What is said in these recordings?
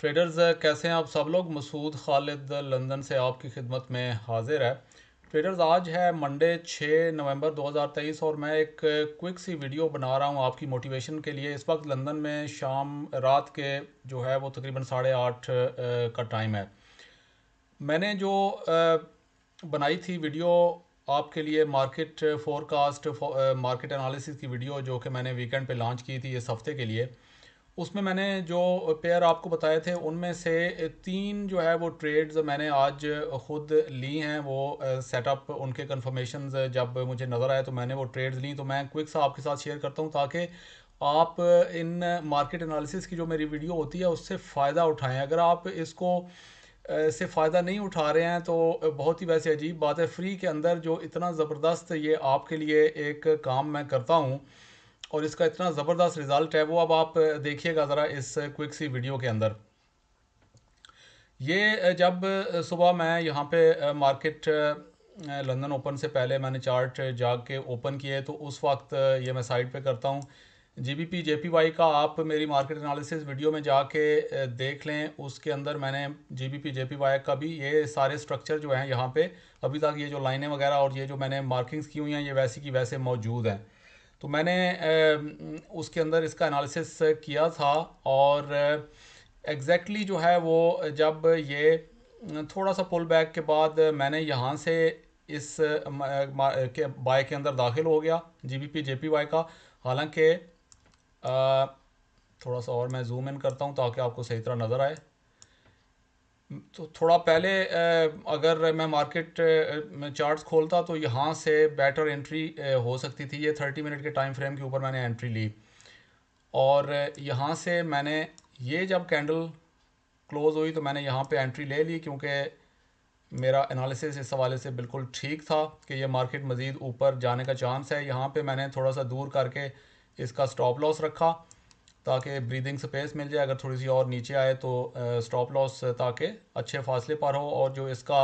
traders कैसे हैं आप सब लोग मसूद खालिद लंदन से आपकी खिदमत में हाजिर है ट्रेडर्स आज है मंडे 6 नवंबर 2023 और मैं एक क्विक सी वीडियो बना रहा हूं आपकी मोटिवेशन के लिए इस वक्त लंदन में शाम रात के जो है वो तकरीबन साढ़े आठ का टाइम है मैंने जो बनाई थी वीडियो आपके लिए मार्केट फोरकास्ट फो, मार्केट एनालिसिस की वीडियो जो कि मैंने वीकेंड पे लॉन्च की थी इस हफ़्ते के लिए उसमें मैंने जो पेयर आपको बताए थे उनमें से तीन जो है वो ट्रेड्स मैंने आज ख़ुद ली हैं वो सेटअप उनके कन्फर्मेशन जब मुझे नज़र आए तो मैंने वो ट्रेड्स ली तो मैं क्विक सा आपके साथ शेयर करता हूँ ताकि आप इन मार्केट एनालिसिस की जो मेरी वीडियो होती है उससे फ़ायदा उठाएं अगर आप इसको से फ़ायदा नहीं उठा रहे हैं तो बहुत ही वैसे अजीब बात है फ्री के अंदर जो इतना ज़बरदस्त ये आपके लिए एक काम मैं करता हूँ और इसका इतना ज़बरदस्त रिज़ल्ट है वो अब आप देखिएगा ज़रा इस क्विक सी वीडियो के अंदर ये जब सुबह मैं यहाँ पे मार्केट लंदन ओपन से पहले मैंने चार्ट जाग के ओपन किए तो उस वक्त ये मैं साइड पे करता हूँ G B P J P Y का आप मेरी मार्केट एनालिसिस वीडियो में जाके देख लें उसके अंदर मैंने G B P J P Y का भी ये सारे स्ट्रक्चर जो हैं यहाँ पे अभी तक ये जो लाइनें वगैरह और ये जो मैंने मार्किंग्स की हुई हैं ये वैसी की वैसे मौजूद हैं तो मैंने उसके अंदर इसका एनालिसिस किया था और एग्जैक्टली exactly जो है वो जब ये थोड़ा सा पुल बैक के बाद मैंने यहाँ से इस के बाय के अंदर दाखिल हो गया G B P J P Y का हालांकि थोड़ा सा और मैं जूम इन करता हूँ ताकि आपको सही तरह नज़र आए तो थोड़ा पहले अगर मैं मार्केट चार्ट्स खोलता तो यहाँ से बेटर एंट्री हो सकती थी ये थर्टी मिनट के टाइम फ्रेम के ऊपर मैंने एंट्री ली और यहाँ से मैंने ये जब कैंडल क्लोज़ हुई तो मैंने यहाँ पे एंट्री ले ली क्योंकि मेरा एनालिसिस इस हवाले से बिल्कुल ठीक था कि ये मार्केट मज़ीद ऊपर जाने का चांस है यहाँ पे मैंने थोड़ा सा दूर करके इसका स्टॉप लॉस रखा ताकि ब्रीदिंग स्पेस मिल जाए अगर थोड़ी सी और नीचे आए तो स्टॉप लॉस ताकि अच्छे फासले पर हो और जो इसका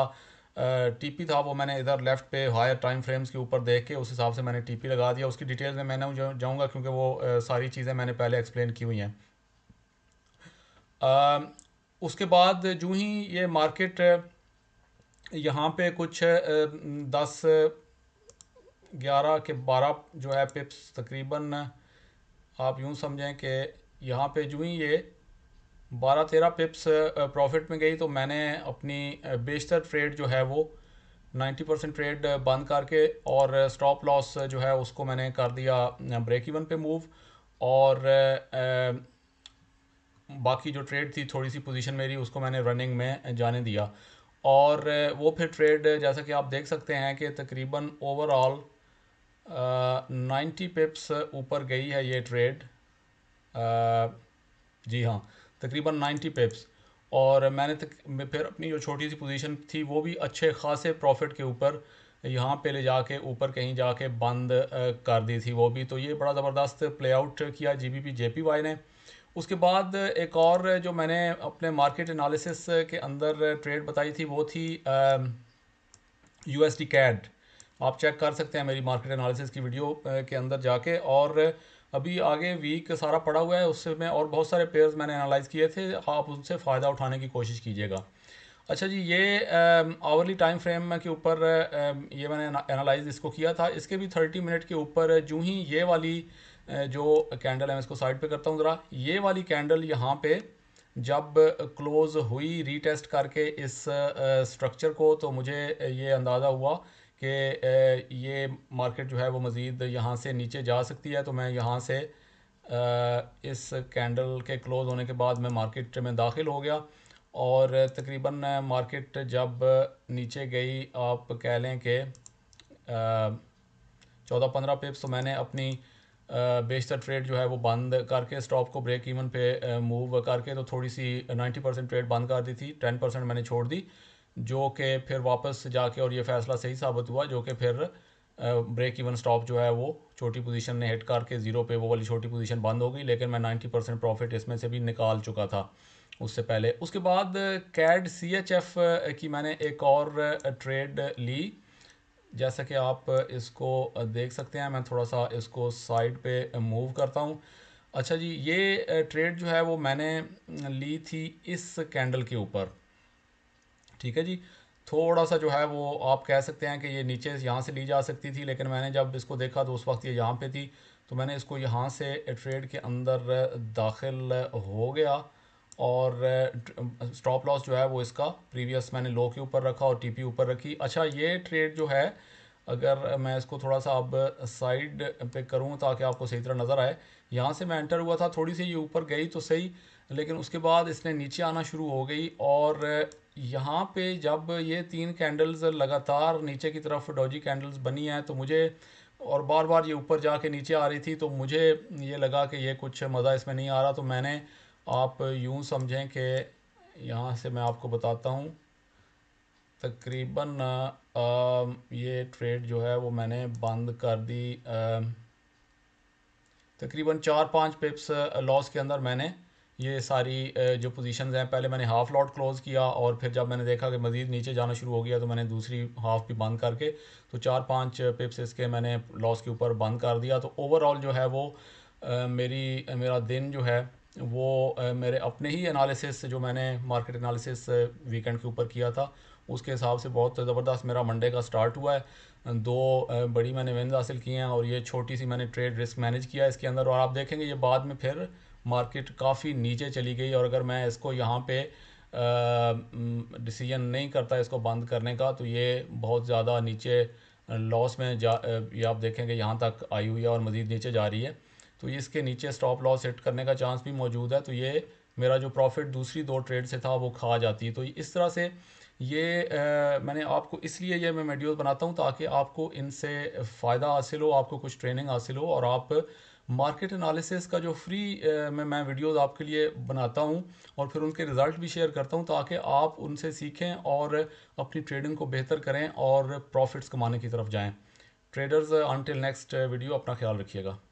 टीपी था वो मैंने इधर लेफ्ट पे हायर टाइम फ्रेम्स के ऊपर देख के उस हिसाब से मैंने टीपी लगा दिया उसकी डिटेल्स में मैं नहीं जाऊँगा क्योंकि वो सारी चीज़ें मैंने पहले एक्सप्लेन की हुई हैं उसके बाद जो ही ये मार्केट यहाँ पे कुछ दस ग्यारह के बारह जो है पिप्स तकरीबन आप यूँ समझें कि यहाँ पे जो ही ये बारह तेरह पिप्स प्रॉफिट में गई तो मैंने अपनी बेशतर ट्रेड जो है वो नाइन्टी परसेंट ट्रेड बंद करके और स्टॉप लॉस जो है उसको मैंने कर दिया ब्रेक इवन पे मूव और बाकी जो ट्रेड थी थोड़ी सी पोजीशन मेरी उसको मैंने रनिंग में जाने दिया और वो फिर ट्रेड जैसा कि आप देख सकते हैं कि तकरीबन ओवरऑल 90 पिप्स ऊपर गई है ये ट्रेड जी हाँ तकरीबन 90 पिप्स और मैंने तक मैं फिर अपनी जो छोटी सी पोजीशन थी वो भी अच्छे खासे प्रॉफिट के ऊपर यहाँ पे ले जाके ऊपर कहीं जाके बंद कर दी थी वो भी तो ये बड़ा ज़बरदस्त प्ले आउट किया G B P J P Y ने उसके बाद एक और जो मैंने अपने मार्केट एनालिसिस के अंदर ट्रेड बताई थी वो थी यू एस डी कैड आप चेक कर सकते हैं मेरी मार्केट एनालिसिस की वीडियो के अंदर जाके और अभी आगे वीक सारा पड़ा हुआ है उससे मैं और बहुत सारे पेयर्स मैंने एनालाइज किए थे आप उनसे फ़ायदा उठाने की कोशिश कीजिएगा अच्छा जी ये आवर्ली टाइम फ्रेम के ऊपर ये मैंने एनालाइज इसको किया था इसके भी थर्टी मिनट के ऊपर जूँ ही ये वाली जो कैंडल है मैं इसको साइड पे करता हूँ ज़रा ये वाली कैंडल यहाँ पे जब क्लोज़ हुई रीटेस्ट करके इस स्ट्रक्चर को तो मुझे ये अंदाज़ा हुआ कि ये मार्केट जो है वो मज़ीद यहाँ से नीचे जा सकती है तो मैं यहाँ से इस कैंडल के क्लोज़ होने के बाद मैं मार्केट में दाखिल हो गया और तकरीबन मार्केट जब नीचे गई आप कह लें कि चौदह पंद्रह पिप्स तो मैंने अपनी बेशतर ट्रेड जो है वो बंद करके स्टॉप को ब्रेक इवन पे मूव करके तो थोड़ी सी नाइन्टी परसेंट ट्रेड बंद कर दी थी टेन परसेंट मैंने छोड़ दी जो कि फिर वापस जाके और ये फैसला सही साबित हुआ जो कि फिर ब्रेक इवन स्टॉप जो है वो छोटी पोजीशन ने हिट करके ज़ीरो पे वो वाली छोटी पोजीशन बंद हो गई लेकिन मैं 90 परसेंट प्रॉफिट इसमें से भी निकाल चुका था उससे पहले उसके बाद कैड सी एच एफ की मैंने एक और ट्रेड ली जैसा कि आप इसको देख सकते हैं मैं थोड़ा सा इसको साइड पे मूव करता हूँ अच्छा जी ये ट्रेड जो है वो मैंने ली थी इस कैंडल के ऊपर ठीक है जी थोड़ा सा जो है वो आप कह सकते हैं कि ये नीचे यहाँ से ली जा सकती थी लेकिन मैंने जब इसको देखा तो उस वक्त ये यहाँ पे थी तो मैंने इसको यहाँ से ट्रेड के अंदर दाखिल हो गया और स्टॉप लॉस जो है वो इसका प्रीवियस मैंने लो के ऊपर रखा और टीपी ऊपर रखी अच्छा ये ट्रेड जो है अगर मैं इसको थोड़ा सा अब साइड पे करूँ ताकि आपको सही तरह नज़र आए यहाँ से मैं एंटर हुआ था थोड़ी सी ये ऊपर गई तो सही लेकिन उसके बाद इसने नीचे आना शुरू हो गई और यहाँ पे जब ये तीन कैंडल्स लगातार नीचे की तरफ डॉजी कैंडल्स बनी हैं तो मुझे और बार बार ये ऊपर जा नीचे आ रही थी तो मुझे ये लगा कि ये कुछ मज़ा इसमें नहीं आ रहा तो मैंने आप यूँ समझें कि यहाँ से मैं आपको बताता हूँ तकरीबन ये ट्रेड जो है वो मैंने बंद कर दी तकरीबन चार पाँच पिप्स लॉस के अंदर मैंने ये सारी जो पोजीशंस हैं पहले मैंने हाफ़ लॉट क्लोज़ किया और फिर जब मैंने देखा कि मज़ीद नीचे जाना शुरू हो गया तो मैंने दूसरी हाफ़ भी बंद करके तो चार पाँच पिप्स इसके मैंने लॉस के ऊपर बंद कर दिया तो ओवरऑल जो है वो मेरी मेरा दिन जो है वो मेरे अपने ही एनालिसिस जो मैंने मार्केट एनालिसिस वीकेंड के ऊपर किया था उसके हिसाब से बहुत ज़बरदस्त मेरा मंडे का स्टार्ट हुआ है दो बड़ी मैंने वेंद हासिल की हैं और ये छोटी सी मैंने ट्रेड रिस्क मैनेज किया है इसके अंदर और आप देखेंगे ये बाद में फिर मार्केट काफ़ी नीचे चली गई और अगर मैं इसको यहाँ पे डिसीजन नहीं करता इसको बंद करने का तो ये बहुत ज़्यादा नीचे लॉस में जा ये आप देखेंगे यहाँ तक आई हुई है और मज़ीद नीचे जा रही है तो इसके नीचे स्टॉप लॉस हिट करने का चांस भी मौजूद है तो ये मेरा जो प्रॉफिट दूसरी दो ट्रेड से था वो खा जाती है तो इस तरह से ये आ, मैंने आपको इसलिए ये मैं वीडियोस बनाता हूँ ताकि आपको इनसे फ़ायदा हासिल हो आपको कुछ ट्रेनिंग हासिल हो और आप मार्केट एनालिसिस का जो फ्री में मैं वीडियोस आपके लिए बनाता हूँ और फिर उनके रिज़ल्ट भी शेयर करता हूँ ताकि आप उनसे सीखें और अपनी ट्रेडिंग को बेहतर करें और प्रॉफिट्स कमाने की तरफ जाएँ ट्रेडर्स अनटिल नेक्स्ट वीडियो अपना ख्याल रखिएगा